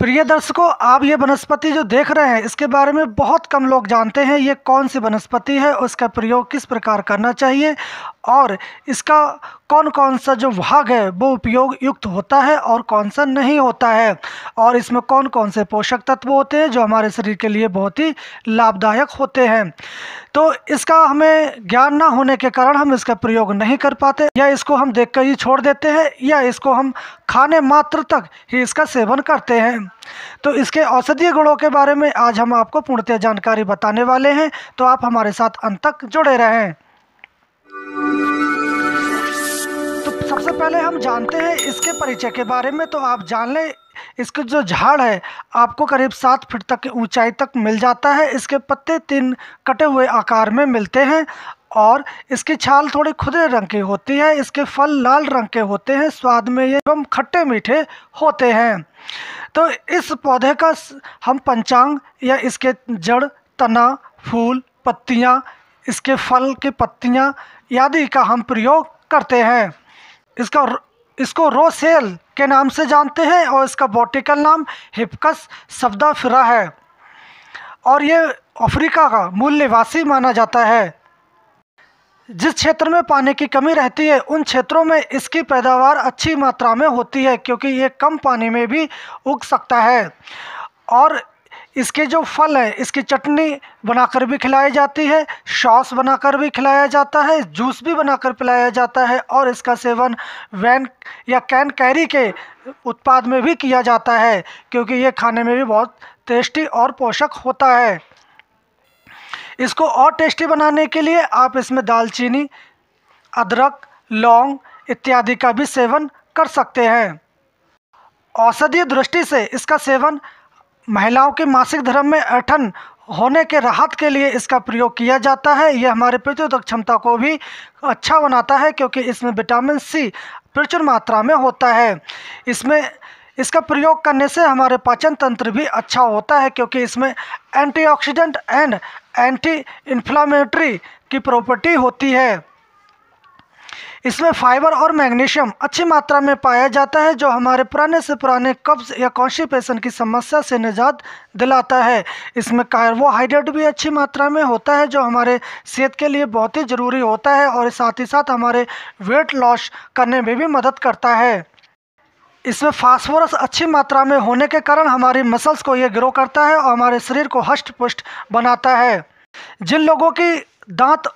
प्रिय दर्शकों आप ये वनस्पति जो देख रहे हैं इसके बारे में बहुत कम लोग जानते हैं ये कौन सी वनस्पति है उसका प्रयोग किस प्रकार करना चाहिए और इसका कौन कौन सा जो भाग है वो उपयोग युक्त होता है और कौन सा नहीं होता है और इसमें कौन कौन से पोषक तत्व होते हैं जो हमारे शरीर के लिए बहुत ही लाभदायक होते हैं तो इसका हमें ज्ञान ना होने के कारण हम इसका प्रयोग नहीं कर पाते या इसको हम देख कर ही छोड़ देते हैं या इसको हम खाने मात्र तक ही इसका सेवन करते हैं तो इसके औषधीय गुणों के बारे में आज हम आपको पूर्णतः जानकारी बताने वाले हैं तो आप हमारे साथ अंत तक जुड़े रहें तो सबसे पहले हम जानते हैं इसके परिचय के बारे में तो आप जान लें इसके जो झाड़ है आपको करीब सात फीट तक की ऊंचाई तक मिल जाता है इसके पत्ते तीन कटे हुए आकार में मिलते हैं और इसकी छाल थोड़ी खुदरे रंग की होती है इसके फल लाल रंग के होते हैं स्वाद में ये एवं खट्टे मीठे होते हैं तो इस पौधे का हम पंचांग या इसके जड़ तना फूल पत्तियाँ इसके फल की पत्तियाँ आदि का हम प्रयोग करते हैं इसका इसको रोसेल के नाम से जानते हैं और इसका बॉटिकल नाम हिपकस फिरा है और ये अफ्रीका का मूल निवासी माना जाता है जिस क्षेत्र में पानी की कमी रहती है उन क्षेत्रों में इसकी पैदावार अच्छी मात्रा में होती है क्योंकि ये कम पानी में भी उग सकता है और इसके जो फल हैं इसकी चटनी बनाकर भी खिलाई जाती है सॉस बनाकर भी खिलाया जाता है जूस भी बनाकर पिलाया जाता है और इसका सेवन वैन या कैन कैरी के उत्पाद में भी किया जाता है क्योंकि ये खाने में भी बहुत टेस्टी और पोषक होता है इसको और टेस्टी बनाने के लिए आप इसमें दालचीनी अदरक लौंग इत्यादि का भी सेवन कर सकते हैं औषधीय दृष्टि से इसका सेवन महिलाओं के मासिक धर्म में अठन होने के राहत के लिए इसका प्रयोग किया जाता है यह हमारे प्रतिरोधक क्षमता को भी अच्छा बनाता है क्योंकि इसमें विटामिन सी प्रचुर मात्रा में होता है इसमें इसका प्रयोग करने से हमारे पाचन तंत्र भी अच्छा होता है क्योंकि इसमें एंटीऑक्सीडेंट एंड एंटी इन्फ्लामेटरी की प्रॉपर्टी होती है इसमें फाइबर और मैग्नीशियम अच्छी मात्रा में पाया जाता है जो हमारे पुराने से पुराने कब्ज या कॉन्स्टिपेशन की समस्या से निजात दिलाता है इसमें कार्बोहाइड्रेट भी अच्छी मात्रा में होता है जो हमारे सेहत के लिए बहुत ही ज़रूरी होता है और साथ ही साथ हमारे वेट लॉस करने में भी मदद करता है इसमें फास्फोरस अच्छी मात्रा में होने के कारण हमारी मसल्स को ये ग्रो करता है और हमारे शरीर को हष्ट पुष्ट बनाता है जिन लोगों की दांत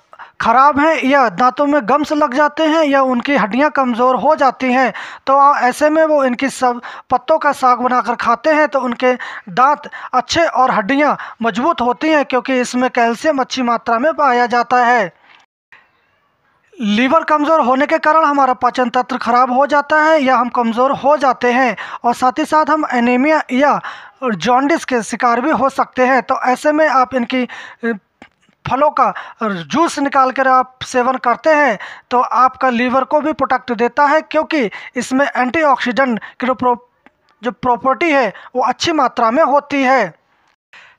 ख़राब हैं या दांतों में गम्स लग जाते हैं या उनकी हड्डियां कमज़ोर हो जाती हैं तो ऐसे में वो इनकी सब पत्तों का साग बनाकर खाते हैं तो उनके दांत अच्छे और हड्डियां मजबूत होती हैं क्योंकि इसमें कैल्शियम अच्छी मात्रा में पाया जाता है लीवर कमज़ोर होने के कारण हमारा पाचन तंत्र खराब हो जाता है या हम कमज़ोर हो जाते हैं और साथ ही साथ हम एनीमिया या जॉन्डिस के शिकार भी हो सकते हैं तो ऐसे में आप इनकी फलों का जूस निकाल कर आप सेवन करते हैं तो आपका लीवर को भी प्रोटेक्ट देता है क्योंकि इसमें एंटीऑक्सीडेंट की जो जो प्रॉपर्टी है वो अच्छी मात्रा में होती है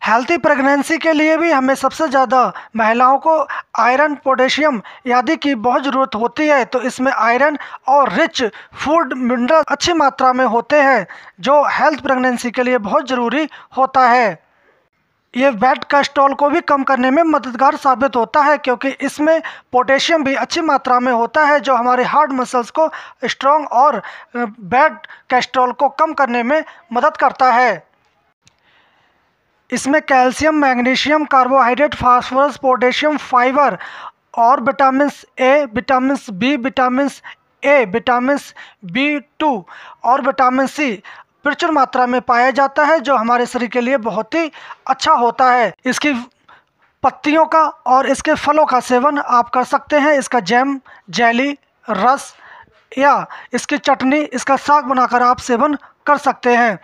हेल्थी प्रेगनेंसी के लिए भी हमें सबसे ज़्यादा महिलाओं को आयरन पोटेशियम आदि की बहुत ज़रूरत होती है तो इसमें आयरन और रिच फूड मिनरल अच्छी मात्रा में होते हैं जो हेल्थ प्रेगनेंसी के लिए बहुत ज़रूरी होता है ये वेट कैस्ट्रॉल को भी कम करने में मददगार साबित होता है क्योंकि इसमें पोटेशियम भी अच्छी मात्रा में होता है जो हमारे हार्ड मसल्स को स्ट्रॉन्ग और बैड कैस्ट्रॉल को कम करने में मदद करता है इसमें calcium magnesium carbohydrate phosphorus potassium fibre और vitamin A vitamin B vitamin A vitamin B two और विटामिन सी प्रचुर मात्रा में पाया जाता है जो हमारे शरीर के लिए बहुत ही अच्छा होता है इसकी पत्तियों का और इसके फलों का सेवन आप कर सकते हैं इसका जैम जैली रस या इसकी चटनी इसका साग बनाकर आप सेवन कर सकते हैं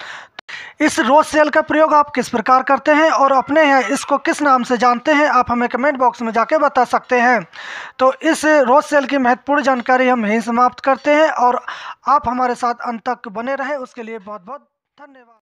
इस रोज सेल का प्रयोग आप किस प्रकार करते हैं और अपने हैं इसको किस नाम से जानते हैं आप हमें कमेंट बॉक्स में जाके बता सकते हैं तो इस रोज सेल की महत्वपूर्ण जानकारी हम यहीं समाप्त करते हैं और आप हमारे साथ अंत तक बने रहें उसके लिए बहुत बहुत धन्यवाद